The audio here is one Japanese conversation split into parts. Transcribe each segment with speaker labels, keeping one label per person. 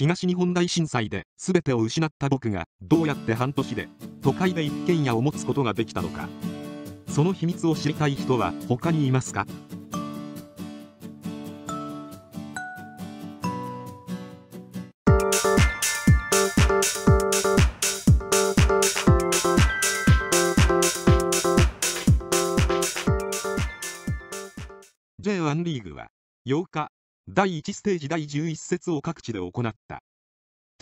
Speaker 1: 東日本大震災で全てを失った僕がどうやって半年で都会で一軒家を持つことができたのかその秘密を知りたい人は他にいますか1リーグは8日第1ステージ第11節を各地で行った。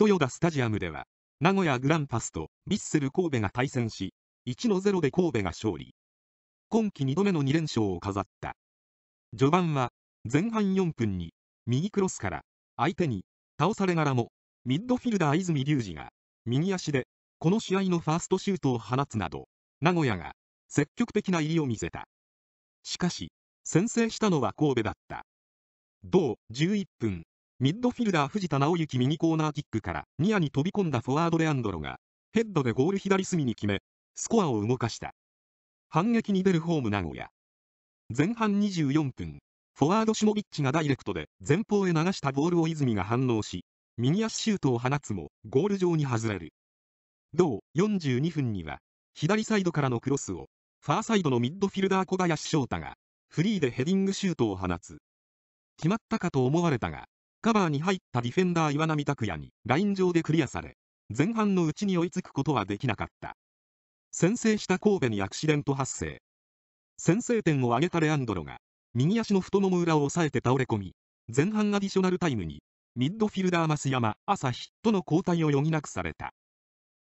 Speaker 1: 豊田スタジアムでは、名古屋グランパスとヴィッセル神戸が対戦し、1-0で神戸が勝利。今季2度目の2連勝を飾った。序盤は、前半4分に、右クロスから相手に倒されながらもミッドフィルダー泉隆二が右足でこの試合のファーストシュートを放つなど名古屋が積極的な入りを見せたしかし先制したのは神戸だった同11分、ミッドフィルダー藤田直之ニコーナーキックからニアに飛び込んだフォワードレアンドロが、ヘッドでゴール左隅に決め、スコアを動かした。反撃に出るホーム名古屋。前半24分、フォワードシモビッチがダイレクトで前方へ流したボールを泉が反応し、右足シュートを放つも、ゴール上に外れる。同42分には、左サイドからのクロスを、ファーサイドのミッドフィルダー小林翔太が、フリーでヘディングシュートを放つ。決まったかと思われたが、カバーに入ったディフェンダー岩波拓也にライン上でクリアされ、前半のうちに追いつくことはできなかった。先制した神戸にアクシデント発生。先制点を挙げたレアンドロが、右足の太もも裏を押さえて倒れ込み、前半アディショナルタイムに、ミッドフィルダー増山、朝日との交代を余儀なくされた。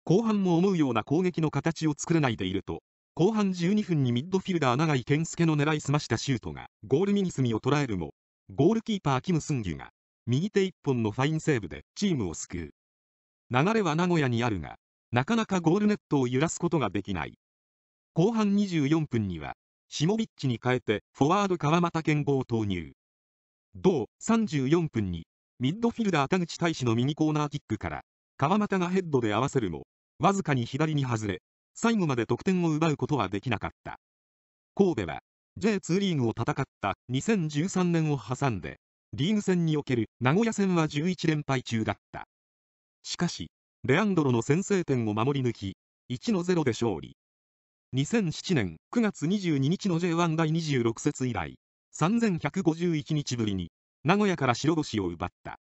Speaker 1: 後半も思うような攻撃の形を作れないでいると、後半12分にミッドフィルダー長井健介の狙いすましたシュートがゴール右隅を捉えるも、ゴールキーパーキム・スンギュが、右手一本のファインセーブでチームを救う。流れは名古屋にあるが、なかなかゴールネットを揺らすことができない。後半24分には、シモビッチに変えてフォワード川又健吾を投入。同34分に、ミッドフィルダー田口大使の右コーナーキックから、川又がヘッドで合わせるも、わずかに左に外れ、最後まで得点を奪うことはできなかった。神戸は、J2 リーグを戦った2013年を挟んで、リーグ戦における名古屋戦は11連敗中だった。しかし、レアンドロの先制点を守り抜き、1-0で勝利。2007年9月22日の J1 第26節以来、3151日ぶりに、名古屋から白星を奪った。